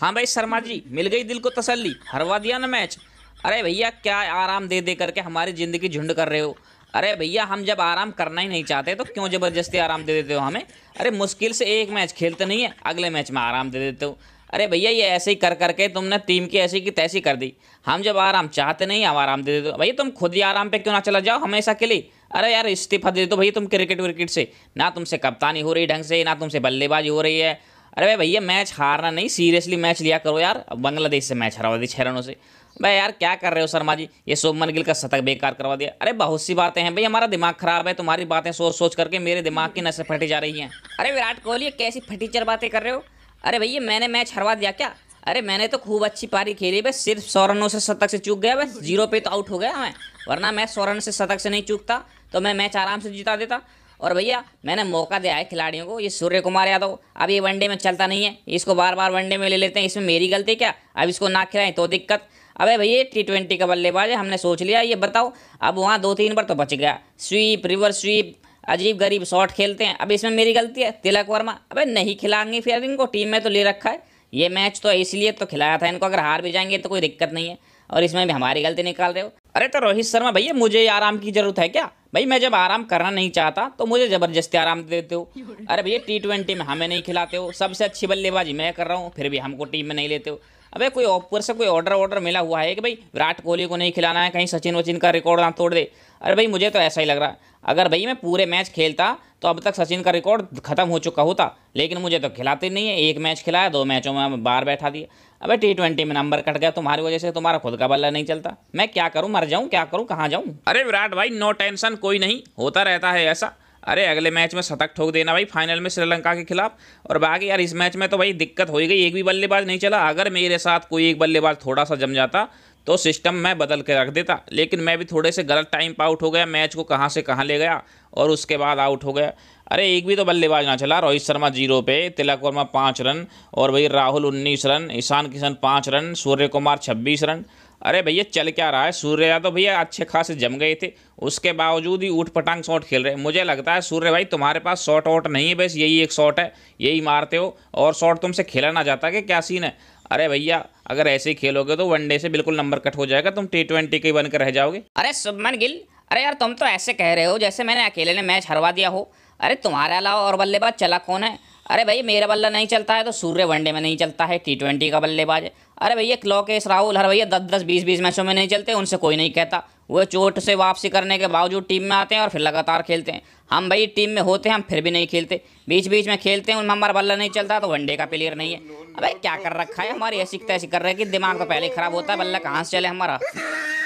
हाँ भाई शर्मा जी मिल गई दिल को तसल्ली हरवा दिया ना मैच अरे भैया क्या आराम दे दे करके हमारी ज़िंदगी झुंड कर रहे हो अरे भैया हम जब आराम करना ही नहीं चाहते तो क्यों ज़बरदस्ती आराम दे देते हो हमें अरे मुश्किल से एक मैच खेलते नहीं है अगले मैच में आराम दे देते हो अरे भैया ये ऐसे ही कर करके तुमने टीम की ऐसी की तैसी कर दी हम जब आराम चाहते नहीं हम आराम दे देते हो भैया तुम खुद ही आराम पे क्यों ना चला जाओ हमेशा के लिए अरे यार इस्तीफा दे दो भैया तुम क्रिकेट विकेट से ना तुमसे कप्तानी हो रही ढंग से ना तुमसे बल्लेबाजी हो रही है अरे भैया मैच हारना नहीं सीरियसली मैच लिया करो यार बांग्लादेश से मैच हरा दी छः रनों से भाई यार क्या कर रहे हो शर्मा जी ये सोमन गिल का शतक बेकार करवा दिया अरे बहुत सी बातें हैं भाई हमारा दिमाग खराब है तुम्हारी बातें सोच सोच करके मेरे दिमाग की नसें फटी जा रही हैं अरे विराट कोहली कैसी फटीचर बातें कर रहे हो अरे भैया मैंने मैच हरवा दिया क्या अरे मैंने तो खूब अच्छी पारी खेली भाई सिर्फ सौ रनों से शतक से चूक गया बस जीरो पे तो आउट हो गया मैं वरना मैं सौ रन से शतक से नहीं चूकता तो मैं मैच आराम से जिता देता और भैया मैंने मौका दिया है खिलाड़ियों को ये सूर्य कुमार यादव अब ये वनडे में चलता नहीं है इसको बार बार वनडे में ले लेते हैं इसमें मेरी गलती क्या अब इसको ना खिलाएं तो दिक्कत अबे भैया टी ट्वेंटी का बल्लेबाज है हमने सोच लिया ये बताओ अब वहाँ दो तीन बार तो बच गया स्वीप रिवर स्वीप अजीब गरीब शॉट खेलते हैं अब इसमें मेरी गलती है तिलक वर्मा अबे नहीं खिलाएंगे फिर इनको टीम में तो ले रखा है ये मैच तो इसलिए तो खिलाया था इनको अगर हार भी जाएंगे तो कोई दिक्कत नहीं है और इसमें भी हमारी गलती निकाल रहे हो अरे तो रोहित शर्मा भैया मुझे आराम की जरूरत है क्या भाई मैं जब आराम करना नहीं चाहता तो मुझे ज़बरदस्ती आराम देते हो अरे भैया टी ट्वेंटी में हमें नहीं खिलाते हो सबसे अच्छी बल्लेबाजी मैं कर रहा हूँ फिर भी हमको टीम में नहीं लेते हो अबे कोई ऊपर से कोई ऑर्डर ऑर्डर मिला हुआ है कि भाई विराट कोहली को नहीं खिलाना है कहीं सचिन वचिन का रिकॉर्ड ना तोड़ दे अरे भाई मुझे तो ऐसा ही लग रहा है अगर भाई मैं पूरे मैच खेलता तो अब तक सचिन का रिकॉर्ड खत्म हो चुका होता लेकिन मुझे तो खिलाते नहीं है एक मैच खिलाया दो मैचों में बाहर बैठा दिया अबे टी ट्वेंटी में नंबर कट गया तुम्हारी वजह से तुम्हारा खुद का बल्ला नहीं चलता मैं क्या करूँ मर जाऊँ क्या करूँ कहाँ जाऊँ अरे विराट भाई नो टेंशन कोई नहीं होता रहता है ऐसा अरे अगले मैच में शतक ठोक देना भाई फाइनल में श्रीलंका के खिलाफ और बाकी यार इस मैच में तो भाई दिक्कत हो गई एक भी बल्लेबाज नहीं चला अगर मेरे साथ कोई एक बल्लेबाज थोड़ा सा जम जाता तो सिस्टम मैं बदल के रख देता लेकिन मैं भी थोड़े से गलत टाइम पर आउट हो गया मैच को कहाँ से कहाँ ले गया और उसके बाद आउट हो गया अरे एक भी तो बल्लेबाज ना चला रोहित शर्मा जीरो पे तिलक वर्मा पाँच रन और भाई राहुल उन्नीस रन ईशान किशन पाँच रन सूर्य कुमार छब्बीस रन अरे भैया चल क्या रहा है सूर्य यादव तो भैया अच्छे खासे जम गए थे उसके बावजूद ही ऊट पटांग शॉट खेल रहे हैं मुझे लगता है सूर्य भाई तुम्हारे पास शॉट वॉट नहीं है बस यही एक शॉट है यही मारते हो और शॉट तुमसे खेला ना जाता कि क्या सीन है अरे भैया अगर ऐसे ही खेलोगे तो वनडे से बिल्कुल नंबर कट हो जाएगा तुम टी ट्वेंटी के बनकर रह जाओगे अरे सुबमन गिल अरे यार तुम तो ऐसे कह रहे हो जैसे मैंने अकेले ने मैच हरवा दिया हो अरे तुम्हारे अलावा और बल्लेबाज चला कौन है अरे भाई मेरा बल्ला नहीं चलता है तो सूर्य वनडे में नहीं चलता है टी ट्वेंटी का बल्लेबाज अरे भैया लोकेश राहुल हर भैया दस दस बीस बीस मैचों में नहीं चलते उनसे कोई नहीं कहता वो चोट से वापसी करने के बावजूद टीम में आते हैं और फिर लगातार खेलते हैं हम भाई टीम में होते हैं हम फिर भी नहीं खेलते बीच बीच में खेलते हैं उनमें हमारा बल्ला नहीं चलता तो वनडे का प्लेयर नहीं है अरे क्या कर रखा है हमारी ऐसी तैसी कर रहे हैं कि दिमाग तो पहले खराब होता है बल्ला कहाँ से चले हमारा